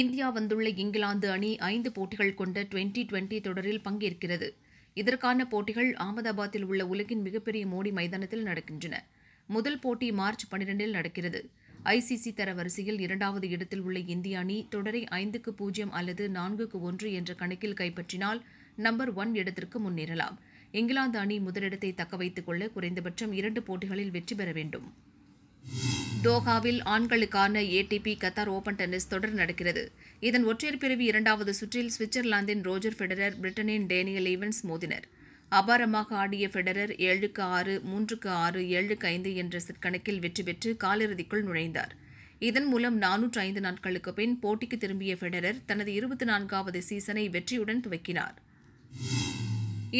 India வந்துள்ள இங்கிலாந்து அணி ஐந்து போட்டிகள் கொண்ட டுவெண்டி டுவெண்டி தொடரில் பங்கேற்கிறது இதற்கான போட்டிகள் அகமதாபாத்தில் உள்ள உலகின் மிகப்பெரிய மோடி மைதானத்தில் நடக்கின்றன முதல் போட்டி மார்ச் பனிரெண்டில் நடக்கிறது ஐசிசி தர வரிசையில் இரண்டாவது இடத்தில் உள்ள இந்திய அணி தொடரை ஐந்துக்கு பூஜ்ஜியம் அல்லது நான்குக்கு ஒன்று என்ற கணக்கில் கைப்பற்றினால் நம்பர் ஒன் இடத்திற்கு முன்னேறலாம் இங்கிலாந்து அணி முதலிடத்தை தக்க கொள்ள குறைந்தபட்சம் இரண்டு போட்டிகளில் வெற்றி பெற வேண்டும் டோஹாவில் ஆண்களுக்கான ஏடிபி கத்தார் ஓபன் டென்னிஸ் தொடர் நடக்கிறது இதன் ஒற்றையர் பிரிவு இரண்டாவது சுற்றில் சுவிட்சர்லாந்தின் ரோஜர் ஃபெடரர் பிரிட்டனின் டேனியல் ஈவன்ஸ் மோதினர் அபாரமாக ஆடிய ஃபெடரர் ஏழுக்கு ஆறு மூன்றுக்கு ஆறு ஏழுக்கு ஐந்து என்ற செட் கணக்கில் வெற்றி பெற்று காலிறுதிக்குள் நுழைந்தார் இதன் மூலம் நானூற்று ஐந்து நாட்களுக்கு பின் போட்டிக்கு திரும்பிய ஃபெடரர் தனது இருபத்தி நான்காவது சீசனை வெற்றியுடன் துவக்கினார்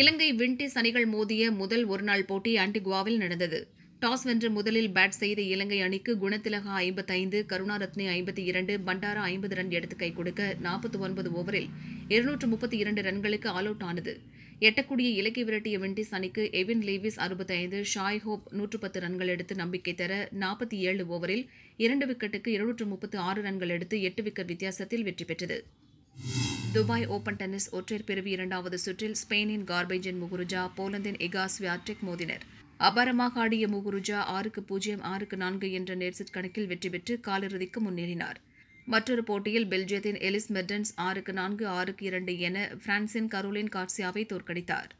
இலங்கை விண்டிஸ் அணிகள் மோதிய முதல் ஒருநாள் போட்டி ஆண்டிகுவாவில் நடந்தது டாஸ் வென்று முதலில் பேட் செய்த இலங்கை அணிக்கு குணத்திலகா ஐம்பத்தைந்து கருணாரத்னி ஐம்பத்தி இரண்டு பண்டாரா ஐம்பது ரன் எடுத்து கை கொடுக்க நாற்பத்தி ஒன்பது ஓவரில் இருநூற்று முப்பத்தி இரண்டு ரன்களுக்கு ஆல் அவுட் ஆனது எட்டக்கூடிய இலக்கை விரட்டிய வெண்டிஸ் அணிக்கு எவின் லீவிஸ் அறுபத்தைந்து ஷாய் ஹோப் நூற்று பத்து ரன்கள் எடுத்து நம்பிக்கை தர நாற்பத்தி ஏழு ஓவரில் இரண்டு விக்கெட்டுக்கு இருநூற்று முப்பத்து ஆறு ரன்கள் எடுத்து எட்டு விக்கெட் வித்தியாசத்தில் வெற்றி பெற்றது துபாய் ஓபன் டென்னிஸ் ஒற்றையர் பிரிவு இரண்டாவது சுற்றில் ஸ்பெயினின் கார்பேஜின் முகுருஜா போலந்தின் எகாஸ்வியாட்ரிக் வியாட்ரிக் மோதினர் அபாரமாக ஆடிய முகுருஜா ஆறுக்கு பூஜ்ஜியம் ஆறுக்கு நான்கு என்ற நேர்செட் கணக்கில் வெற்றி பெற்று காலிறுதிக்கு முன்னேறினார் மற்றொரு போட்டியில் பெல்ஜியத்தின் எலிஸ் மெர்டன்ஸ் ஆறுக்கு நான்கு ஆறுக்கு இரண்டு என பிரான்சின் கரோலின் கார்சியாவை தோற்கடித்தார்